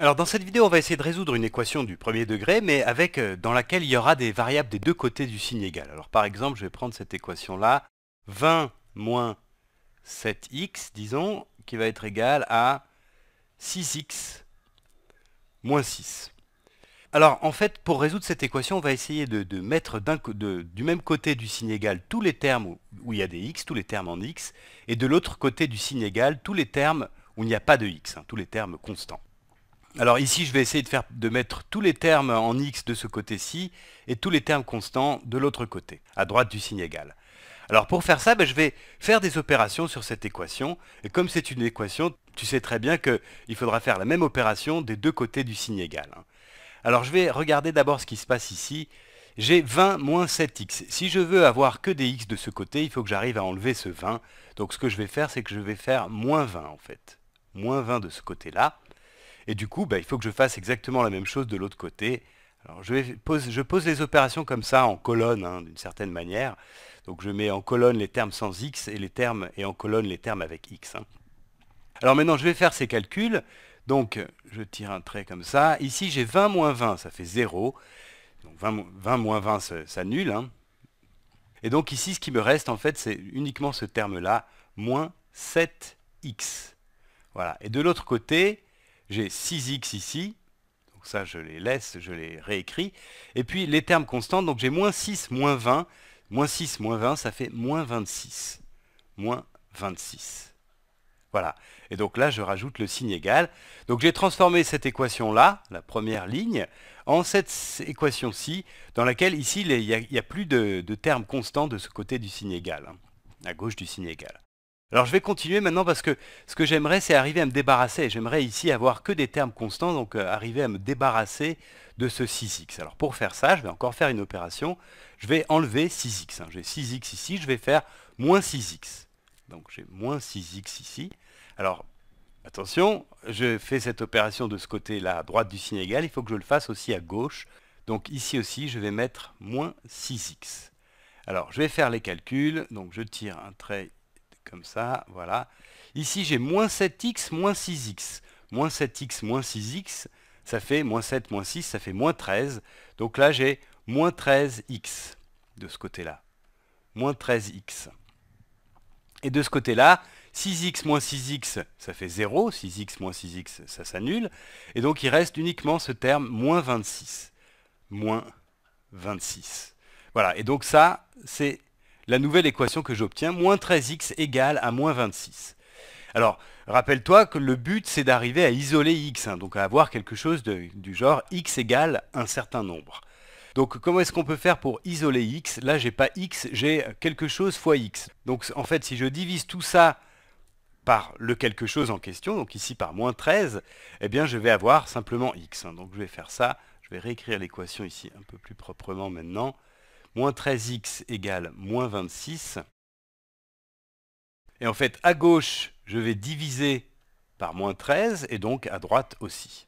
Alors dans cette vidéo, on va essayer de résoudre une équation du premier degré, mais avec euh, dans laquelle il y aura des variables des deux côtés du signe égal. Alors par exemple, je vais prendre cette équation-là, 20 moins 7x, disons, qui va être égale à 6x moins 6. Alors en fait, pour résoudre cette équation, on va essayer de, mettre du même côté du signe égal tous les termes où, il y a des x, tous les termes en x, et de l'autre côté du signe égal tous les termes où il n'y a pas de x, hein, tous les termes constants. Alors ici, je vais essayer de, mettre tous les termes en x de ce côté-ci et tous les termes constants de l'autre côté, à droite du signe égal. Alors pour faire ça, ben, je vais faire des opérations sur cette équation. Et comme c'est une équation, tu sais très bien qu'il faudra faire la même opération des deux côtés du signe égal. Hein. Alors je vais regarder d'abord ce qui se passe ici. J'ai 20 moins 7x. Si je veux avoir que des x de ce côté, il faut que j'arrive à enlever ce 20. Donc ce que je vais faire, c'est que je vais faire moins 20 en fait. Moins 20 de ce côté-là. Et du coup, bah, il faut que je fasse exactement la même chose de l'autre côté. Alors je, pose, je, pose, les opérations comme ça en colonne, hein, d'une certaine manière. Donc je mets en colonne les termes sans x et, les termes, et en colonne les termes avec x. Hein. Alors maintenant, je vais faire ces calculs. Donc je tire un trait comme ça. Ici, j'ai 20 moins 20, ça fait 0. Donc 20, moins 20 ça Hein. Et donc ici, ce qui me reste, en fait, c'est uniquement ce terme-là, moins 7x. Voilà. Et de l'autre côté, j'ai 6x ici, donc ça je les laisse, je les réécris, et puis les termes constants, donc j'ai moins 6, moins 20, moins 6, moins 20, ça fait moins 26, moins 26. Voilà. Et donc là, je rajoute le signe égal. Donc j'ai transformé cette équation-là, la première ligne, en cette équation-ci, dans laquelle ici, il n'y a, plus de, termes constants de ce côté du signe égal, hein, à gauche du signe égal. Alors je vais continuer maintenant parce que ce que j'aimerais, c'est arriver à me débarrasser. J'aimerais ici avoir que des termes constants, donc euh, arriver à me débarrasser de ce 6x. Alors pour faire ça, je vais encore faire une opération. Je vais enlever 6x. Hein. J'ai 6x ici, je vais faire moins 6x. Donc j'ai moins 6x ici. Alors attention, je fais cette opération de ce côté-là, à droite du signe égal. Il faut que je le fasse aussi à gauche. Donc ici aussi, je vais mettre moins 6x. Alors je vais faire les calculs. Donc je tire un trait comme ça, voilà. Ici, j'ai moins 7x, moins 6x. Moins 7x, moins 6x, ça fait moins 7, moins 6, ça fait moins 13. Donc là, j'ai moins 13x de ce côté-là. Moins 13x. Et de ce côté-là, 6x moins 6x, ça fait 0. 6x moins 6x, ça s'annule. Et donc, il reste uniquement ce terme moins 26. Moins 26. Voilà, et donc ça, c'est la nouvelle équation que j'obtiens, moins 13x égale à moins 26. Alors, rappelle-toi que le but, c'est d'arriver à isoler x, hein, donc à avoir quelque chose du genre x égale un certain nombre. Donc comment est-ce qu'on peut faire pour isoler x Là, j'ai pas x, j'ai quelque chose fois x. Donc en fait, si je divise tout ça par le quelque chose en question, donc ici par moins 13, eh bien je vais avoir simplement x. Hein. Donc je vais faire ça, je vais réécrire l'équation ici un peu plus proprement maintenant moins 13x égale moins 26. Et en fait, à gauche, je vais diviser par moins 13 et donc à droite aussi.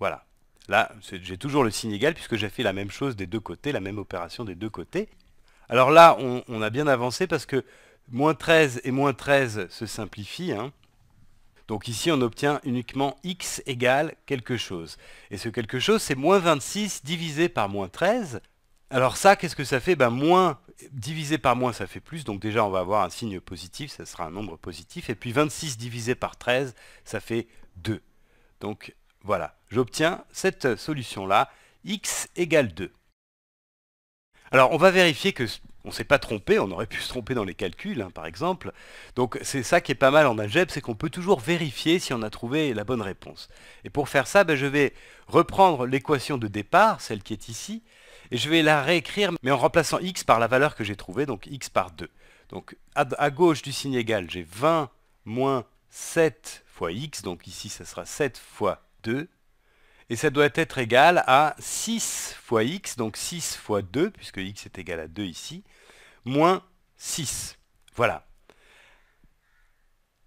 Voilà. Là, j'ai toujours le signe égal puisque j'ai fait la même chose des deux côtés, la même opération des deux côtés. Alors là, on, a bien avancé parce que moins 13 et moins 13 se simplifient. Hein. Donc ici, on obtient uniquement x égale quelque chose. Et ce quelque chose, c'est moins 26 divisé par moins 13. Alors ça, qu'est-ce que ça fait ben, Moins divisé par moins, ça fait plus. Donc déjà, on va avoir un signe positif, ça sera un nombre positif. Et puis 26 divisé par 13, ça fait 2. Donc voilà, j'obtiens cette solution-là, x égale 2. Alors on va vérifier que on s'est pas trompé, on aurait pu se tromper dans les calculs, hein, par exemple. Donc c'est ça qui est pas mal en algèbre, c'est qu'on peut toujours vérifier si on a trouvé la bonne réponse. Et pour faire ça, ben, je vais reprendre l'équation de départ, celle qui est ici, et je vais la réécrire, mais en remplaçant x par la valeur que j'ai trouvée, donc x par 2. Donc à, à gauche du signe égal, j'ai 20 moins 7 fois x, donc ici ça sera 7 fois 2, et ça doit être égal à 6 fois x, donc 6 fois 2, puisque x est égal à 2 ici, moins 6. Voilà.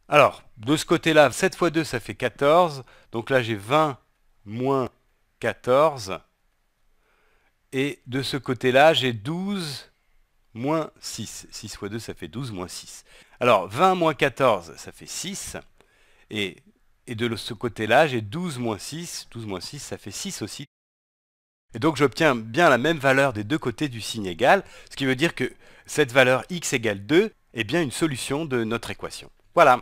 Alors, de ce côté-là, 7 fois 2, ça fait 14. Donc là, j'ai 20 moins 14. Et de ce côté-là, j'ai 12 moins 6. 6 fois 2, ça fait 12 moins 6. Alors, 20 moins 14, ça fait 6. Et et de ce côté-là, j'ai 12 moins 6. 12 moins 6, ça fait 6 aussi. Et donc j'obtiens bien la même valeur des deux côtés du signe égal, ce qui veut dire que cette valeur x égale 2 est bien une solution de notre équation. Voilà.